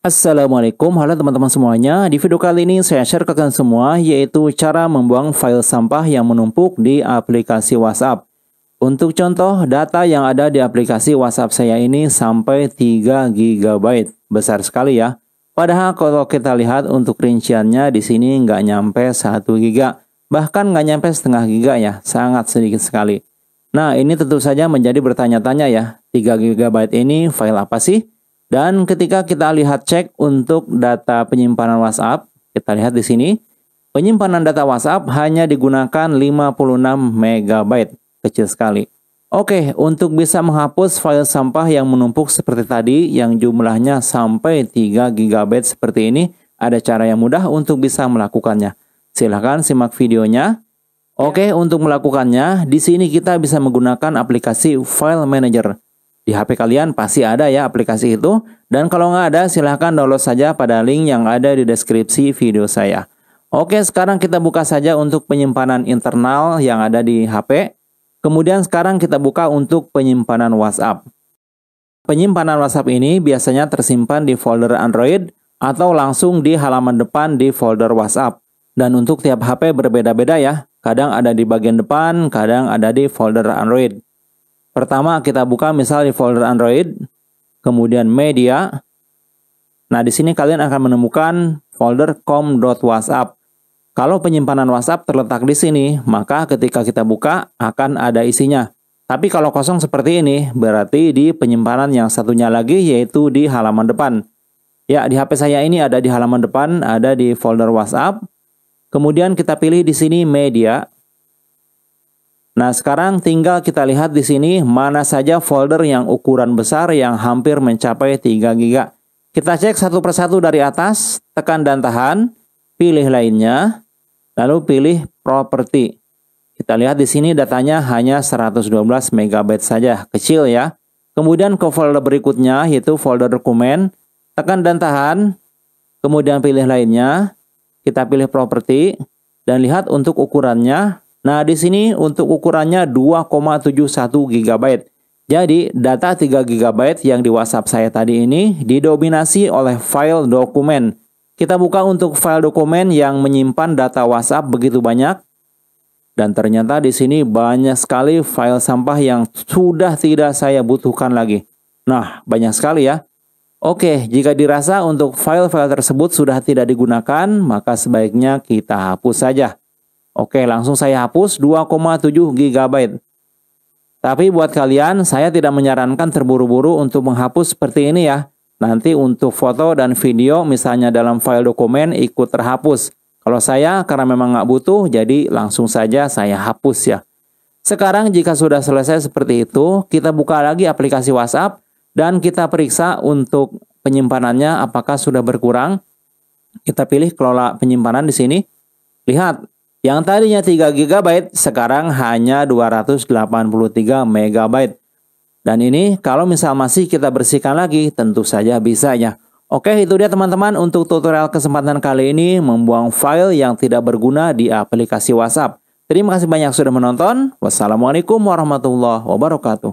Assalamualaikum, halo teman-teman semuanya. Di video kali ini saya share ke kalian semua yaitu cara membuang file sampah yang menumpuk di aplikasi WhatsApp. Untuk contoh, data yang ada di aplikasi WhatsApp saya ini sampai 3 GB. Besar sekali ya. Padahal kalau kita lihat untuk rinciannya di sini nggak nyampe 1 GB. Bahkan nggak nyampe setengah giga ya, sangat sedikit sekali. Nah, ini tentu saja menjadi bertanya-tanya ya. 3 GB ini file apa sih? Dan ketika kita lihat cek untuk data penyimpanan WhatsApp, kita lihat di sini penyimpanan data WhatsApp hanya digunakan 56 MB, kecil sekali. Oke, untuk bisa menghapus file sampah yang menumpuk seperti tadi yang jumlahnya sampai 3 GB seperti ini, ada cara yang mudah untuk bisa melakukannya. Silahkan simak videonya. Oke, untuk melakukannya, di sini kita bisa menggunakan aplikasi File Manager. Di HP kalian pasti ada ya aplikasi itu. Dan kalau nggak ada, silahkan download saja pada link yang ada di deskripsi video saya. Oke, sekarang kita buka saja untuk penyimpanan internal yang ada di HP. Kemudian sekarang kita buka untuk penyimpanan WhatsApp. Penyimpanan WhatsApp ini biasanya tersimpan di folder Android atau langsung di halaman depan di folder WhatsApp. Dan untuk tiap HP berbeda-beda ya, kadang ada di bagian depan, kadang ada di folder Android. Pertama kita buka misal di folder Android, kemudian media. Nah, di sini kalian akan menemukan folder com.whatsapp. Kalau penyimpanan WhatsApp terletak di sini, maka ketika kita buka akan ada isinya. Tapi kalau kosong seperti ini, berarti di penyimpanan yang satunya lagi yaitu di halaman depan. Ya, di HP saya ini ada di halaman depan, ada di folder WhatsApp. Kemudian kita pilih di sini media. Nah, sekarang tinggal kita lihat di sini mana saja folder yang ukuran besar yang hampir mencapai 3 GB. Kita cek satu persatu dari atas, tekan dan tahan, pilih lainnya, lalu pilih property. Kita lihat di sini datanya hanya 112 MB saja, kecil ya. Kemudian ke folder berikutnya yaitu folder dokumen, tekan dan tahan, kemudian pilih lainnya, kita pilih property dan lihat untuk ukurannya Nah, di sini untuk ukurannya 2,71 GB. Jadi, data 3 GB yang di WhatsApp saya tadi ini didominasi oleh file dokumen. Kita buka untuk file dokumen yang menyimpan data WhatsApp begitu banyak. Dan ternyata di sini banyak sekali file sampah yang sudah tidak saya butuhkan lagi. Nah, banyak sekali ya. Oke, jika dirasa untuk file-file tersebut sudah tidak digunakan, maka sebaiknya kita hapus saja. Oke, langsung saya hapus 2,7 GB. Tapi buat kalian, saya tidak menyarankan terburu-buru untuk menghapus seperti ini ya. Nanti untuk foto dan video misalnya dalam file dokumen ikut terhapus. Kalau saya karena memang nggak butuh, jadi langsung saja saya hapus ya. Sekarang jika sudah selesai seperti itu, kita buka lagi aplikasi WhatsApp dan kita periksa untuk penyimpanannya apakah sudah berkurang. Kita pilih kelola penyimpanan di sini. Lihat, yang tadinya 3 GB sekarang hanya 283 MB. Dan ini kalau misal masih kita bersihkan lagi tentu saja bisa ya. Oke itu dia teman-teman untuk tutorial kesempatan kali ini membuang file yang tidak berguna di aplikasi WhatsApp. Terima kasih banyak sudah menonton. Wassalamualaikum warahmatullahi wabarakatuh.